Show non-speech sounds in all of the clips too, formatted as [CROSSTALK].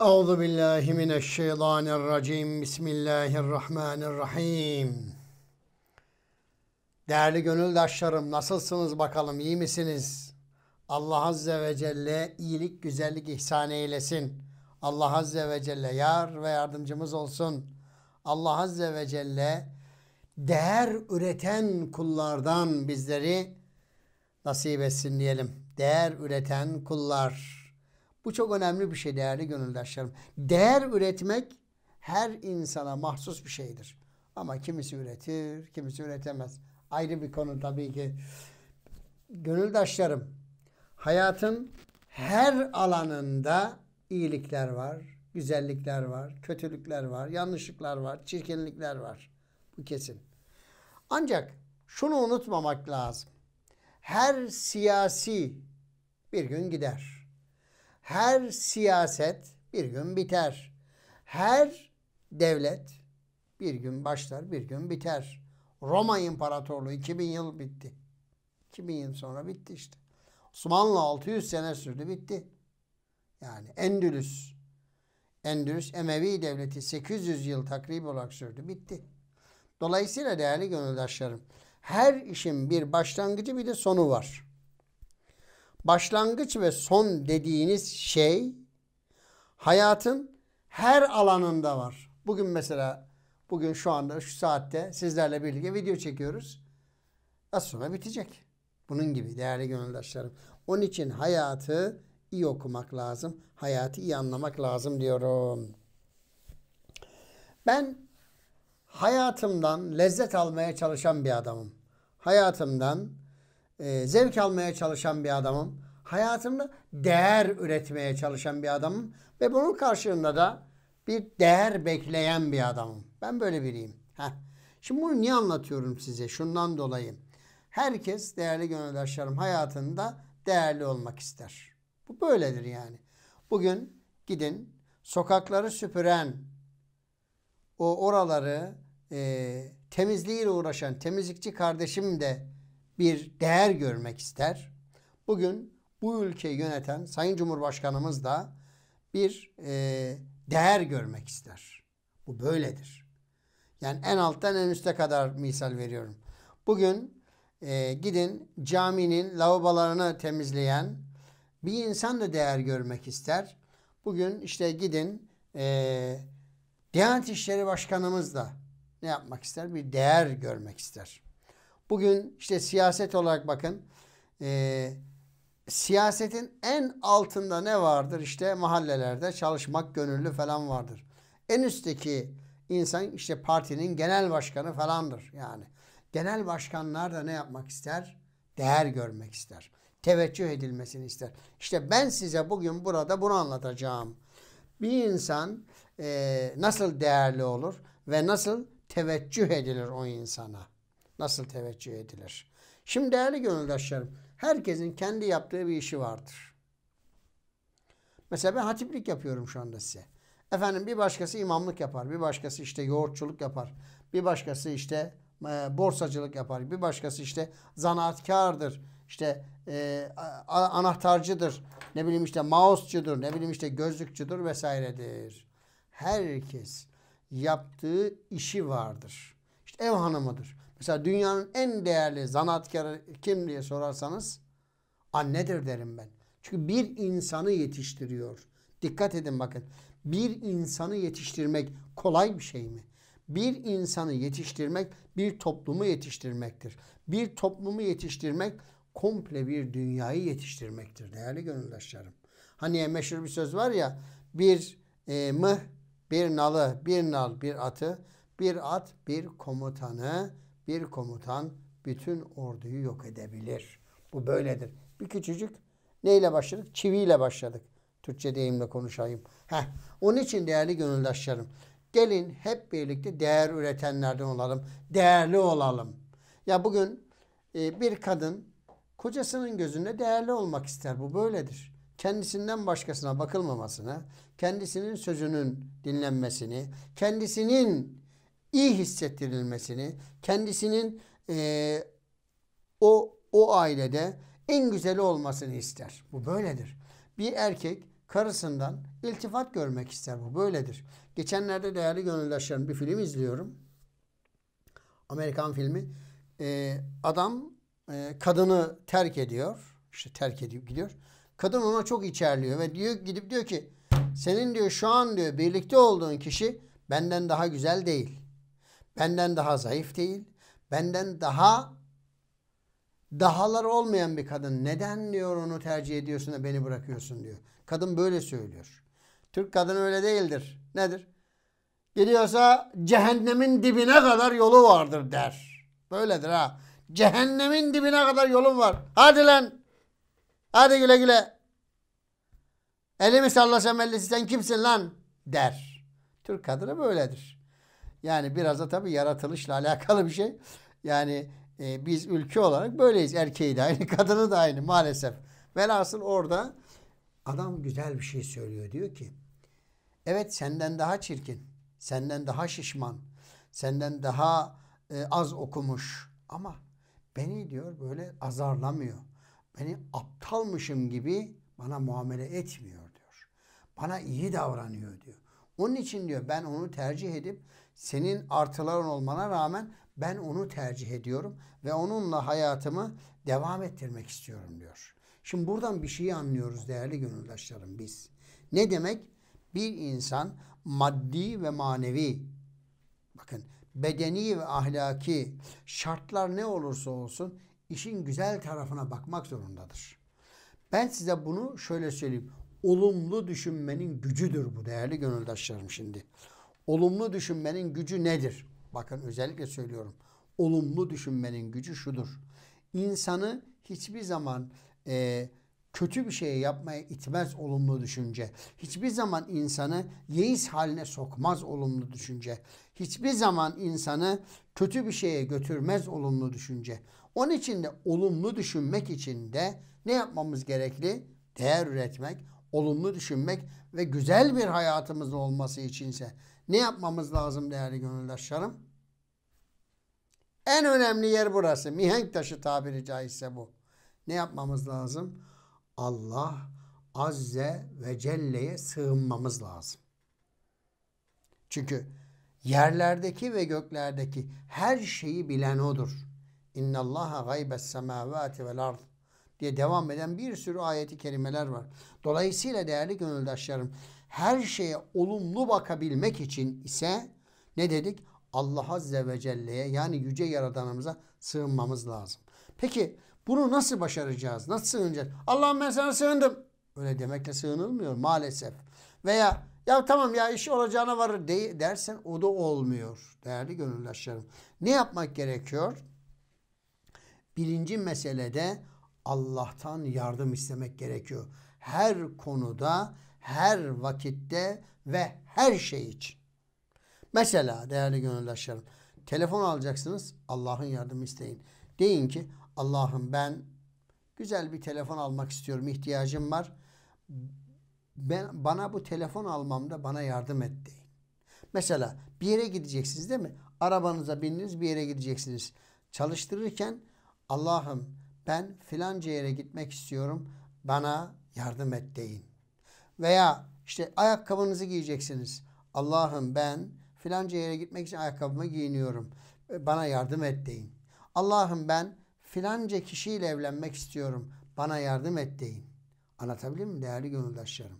Euzu billahi mineşşeytanirracim. Bismillahirrahmanirrahim. Değerli gönüldaşlarım nasılsınız bakalım iyi misiniz? Allah Azze ve Celle iyilik, güzellik ihsan eylesin. Allah Azze ve Celle yar ve yardımcımız olsun. Allah Azze ve Celle değer üreten kullardan bizleri nasip etsin diyelim. Değer üreten kullar. Bu çok önemli bir şey değerli gönüldaşlarım. Değer üretmek her insana mahsus bir şeydir. Ama kimisi üretir, kimisi üretemez. Ayrı bir konu tabii ki. Gönüldaşlarım, hayatın her alanında iyilikler var, güzellikler var, kötülükler var, yanlışlıklar var, çirkinlikler var. Bu kesin. Ancak şunu unutmamak lazım. Her siyasi bir gün gider her siyaset bir gün biter. Her devlet bir gün başlar, bir gün biter. Roma İmparatorluğu 2000 yıl bitti. 2000 yıl sonra bitti işte. Osmanlı 600 sene sürdü bitti. Yani Endülüs, Endülüs Emevi Devleti 800 yıl takrib olarak sürdü bitti. Dolayısıyla değerli gönüldaşlarım her işin bir başlangıcı bir de sonu var başlangıç ve son dediğiniz şey hayatın her alanında var. Bugün mesela bugün şu anda şu saatte sizlerle birlikte video çekiyoruz. Az sonra bitecek. Bunun gibi değerli gönüldaşlarım. Onun için hayatı iyi okumak lazım. Hayatı iyi anlamak lazım diyorum. Ben hayatımdan lezzet almaya çalışan bir adamım. Hayatımdan ee, zevk almaya çalışan bir adamım. Hayatımda değer üretmeye çalışan bir adamım. Ve bunun karşılığında da bir değer bekleyen bir adamım. Ben böyle biriyim. Heh. Şimdi bunu niye anlatıyorum size? Şundan dolayı. Herkes değerli gönüldaşlarım hayatında değerli olmak ister. Bu böyledir yani. Bugün gidin sokakları süpüren, o oraları e, temizliğiyle uğraşan temizlikçi kardeşim de bir değer görmek ister. Bugün bu ülkeyi yöneten Sayın Cumhurbaşkanımız da bir e, değer görmek ister. Bu böyledir. Yani en alttan en üste kadar misal veriyorum. Bugün e, gidin caminin lavabolarını temizleyen bir insan da değer görmek ister. Bugün işte gidin e, Diyanet İşleri Başkanımız da ne yapmak ister? Bir değer görmek ister. Bugün işte siyaset olarak bakın. E, siyasetin en altında ne vardır? İşte mahallelerde çalışmak gönüllü falan vardır. En üstteki insan işte partinin genel başkanı falandır yani. Genel başkanlar da ne yapmak ister? Değer görmek ister. Teveccüh edilmesini ister. İşte ben size bugün burada bunu anlatacağım. Bir insan e, nasıl değerli olur ve nasıl teveccüh edilir o insana? nasıl teveccüh edilir? Şimdi değerli gönüldaşlarım, herkesin kendi yaptığı bir işi vardır. Mesela ben hatiplik yapıyorum şu anda size. Efendim bir başkası imamlık yapar, bir başkası işte yoğurtçuluk yapar, bir başkası işte e, borsacılık yapar, bir başkası işte zanaatkardır, işte e, anahtarcıdır, ne bileyim işte mouse'cudur, ne bileyim işte gözlükçüdür vesairedir. Herkes yaptığı işi vardır. İşte ev hanımıdır. Mesela dünyanın en değerli zanaatkarı kim diye sorarsanız annedir derim ben. Çünkü bir insanı yetiştiriyor. Dikkat edin bakın. Bir insanı yetiştirmek kolay bir şey mi? Bir insanı yetiştirmek bir toplumu yetiştirmektir. Bir toplumu yetiştirmek komple bir dünyayı yetiştirmektir değerli gönüldaşlarım. Hani meşhur bir söz var ya bir e, mıh bir nalı bir nal bir atı bir at bir komutanı bir komutan bütün orduyu yok edebilir. Bu böyledir. Bir küçücük neyle başladık? Çiviyle başladık. Türkçe deyimle konuşayım. Heh. Onun için değerli gönüldaşlarım. Gelin hep birlikte değer üretenlerden olalım. Değerli olalım. Ya bugün e, bir kadın kocasının gözünde değerli olmak ister. Bu böyledir. Kendisinden başkasına bakılmamasını, kendisinin sözünün dinlenmesini, kendisinin iyi hissettirilmesini, kendisinin e, o o ailede en güzeli olmasını ister. Bu böyledir. Bir erkek karısından iltifat görmek ister. Bu böyledir. Geçenlerde değerli gönüldaşlarım bir film izliyorum. Amerikan filmi. Ee, adam e, kadını terk ediyor. İşte terk edip gidiyor. Kadın ona çok içerliyor ve diyor gidip diyor ki senin diyor şu an diyor birlikte olduğun kişi benden daha güzel değil. Benden daha zayıf değil. Benden daha dahalar olmayan bir kadın. Neden diyor onu tercih ediyorsun da beni bırakıyorsun diyor. Kadın böyle söylüyor. Türk kadın öyle değildir. Nedir? Gidiyorsa cehennemin dibine kadar yolu vardır der. Böyledir ha. Cehennemin dibine kadar yolum var. Hadi lan. Hadi güle güle. Elimi sallasam ellisi sen kimsin lan der. Türk kadını böyledir. Yani biraz da tabii yaratılışla [LAUGHS] alakalı bir şey. Yani e, biz ülke olarak böyleyiz. Erkeği de aynı, [LAUGHS] kadını da aynı maalesef. Velhasıl orada adam güzel bir şey söylüyor. Diyor ki evet senden daha çirkin, senden daha şişman, senden daha e, az okumuş ama beni diyor böyle azarlamıyor. Beni aptalmışım gibi bana muamele etmiyor diyor. Bana iyi davranıyor diyor. Onun için diyor ben onu tercih edip senin artıların olmana rağmen ben onu tercih ediyorum ve onunla hayatımı devam ettirmek istiyorum diyor. Şimdi buradan bir şeyi anlıyoruz değerli gönüldaşlarım biz. Ne demek? Bir insan maddi ve manevi bakın bedeni ve ahlaki şartlar ne olursa olsun işin güzel tarafına bakmak zorundadır. Ben size bunu şöyle söyleyeyim. Olumlu düşünmenin gücüdür bu değerli gönüldaşlarım şimdi. Olumlu düşünmenin gücü nedir? Bakın özellikle söylüyorum. Olumlu düşünmenin gücü şudur. İnsanı hiçbir zaman e, kötü bir şey yapmaya itmez olumlu düşünce. Hiçbir zaman insanı yeis haline sokmaz olumlu düşünce. Hiçbir zaman insanı kötü bir şeye götürmez olumlu düşünce. Onun için de olumlu düşünmek için de ne yapmamız gerekli? Değer üretmek, olumlu düşünmek ve güzel bir hayatımız olması içinse ne yapmamız lazım değerli gönüldaşlarım? En önemli yer burası. Mihenk taşı tabiri caizse bu. Ne yapmamız lazım? Allah Azze ve Celle'ye sığınmamız lazım. Çünkü yerlerdeki ve göklerdeki her şeyi bilen odur. İnna İnnallaha gaybes semavati vel ard diye devam eden bir sürü ayeti kerimeler var. Dolayısıyla değerli gönüldaşlarım her şeye olumlu bakabilmek için ise ne dedik? Allah Azze ve Celle'ye yani yüce yaradanımıza sığınmamız lazım. Peki bunu nasıl başaracağız? Nasıl sığınacağız? Allah'ım ben sana sığındım. Öyle demekle sığınılmıyor maalesef. Veya ya tamam ya iş olacağına varır de, dersen o da olmuyor değerli gönüldaşlarım. Ne yapmak gerekiyor? Birinci meselede Allah'tan yardım istemek gerekiyor. Her konuda, her vakitte ve her şey için. Mesela değerli gönüldaşlarım telefon alacaksınız Allah'ın yardımı isteyin. Deyin ki Allah'ım ben güzel bir telefon almak istiyorum ihtiyacım var. Ben, bana bu telefon almamda bana yardım et deyin. Mesela bir yere gideceksiniz değil mi? Arabanıza bindiniz bir yere gideceksiniz. Çalıştırırken Allah'ım ben filanca yere gitmek istiyorum bana yardım et deyin. Veya işte ayakkabınızı giyeceksiniz. Allah'ım ben filanca yere gitmek için ayakkabımı giyiniyorum. E, bana yardım et deyin. Allah'ım ben filanca kişiyle evlenmek istiyorum. Bana yardım et deyin. Anlatabilir miyim değerli gönüldaşlarım?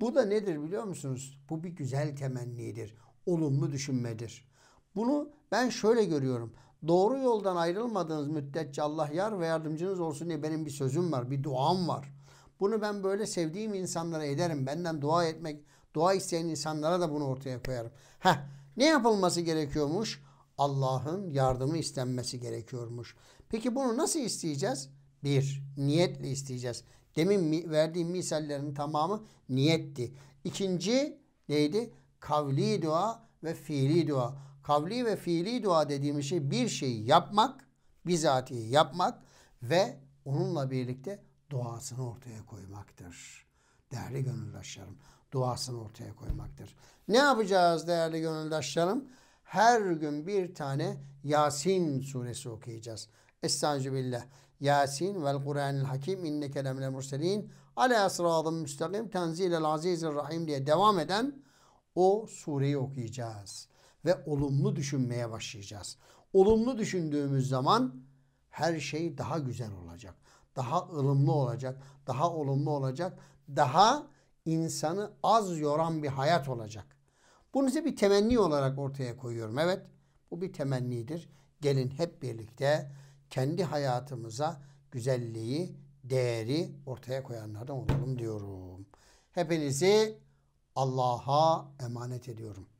Bu da nedir biliyor musunuz? Bu bir güzel temennidir. Olumlu düşünmedir. Bunu ben şöyle görüyorum. Doğru yoldan ayrılmadığınız müddetçe Allah yar ve yardımcınız olsun diye benim bir sözüm var, bir duam var. Bunu ben böyle sevdiğim insanlara ederim. Benden dua etmek, dua isteyen insanlara da bunu ortaya koyarım. Heh, ne yapılması gerekiyormuş? Allah'ın yardımı istenmesi gerekiyormuş. Peki bunu nasıl isteyeceğiz? Bir, niyetle isteyeceğiz. Demin verdiğim misallerin tamamı niyetti. İkinci neydi? Kavli dua ve fiili dua. Kavli ve fiili dua dediğimiz şey bir şeyi yapmak, bizatihi yapmak ve onunla birlikte duasını ortaya koymaktır. Değerli gönüldaşlarım, duasını ortaya koymaktır. Ne yapacağız değerli gönüldaşlarım? Her gün bir tane Yasin suresi okuyacağız. Estaizu billah. Yasin vel Kur'anil Hakim inneke lemle murselin ala sıradın müstakim tenzilel azizir rahim diye devam eden o sureyi okuyacağız ve olumlu düşünmeye başlayacağız. Olumlu düşündüğümüz zaman her şey daha güzel olacak. Daha ılımlı olacak, daha olumlu olacak, daha insanı az yoran bir hayat olacak. Bunu size bir temenni olarak ortaya koyuyorum. Evet, bu bir temennidir. Gelin hep birlikte kendi hayatımıza güzelliği, değeri ortaya koyanlardan olalım diyorum. Hepinizi Allah'a emanet ediyorum.